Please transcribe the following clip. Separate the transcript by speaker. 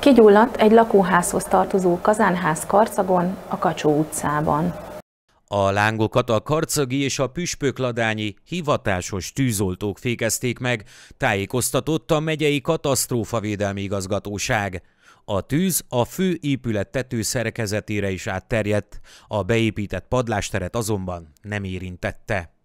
Speaker 1: Kigyulladt egy lakóházhoz tartozó kazánház karcagon, a Kacsó utcában.
Speaker 2: A lángokat a karcagi és a püspökladányi hivatásos tűzoltók fékezték meg, tájékoztatott a megyei katasztrófavédelmi igazgatóság. A tűz a fő épület szerkezetére is átterjedt, a beépített padlásteret azonban nem érintette.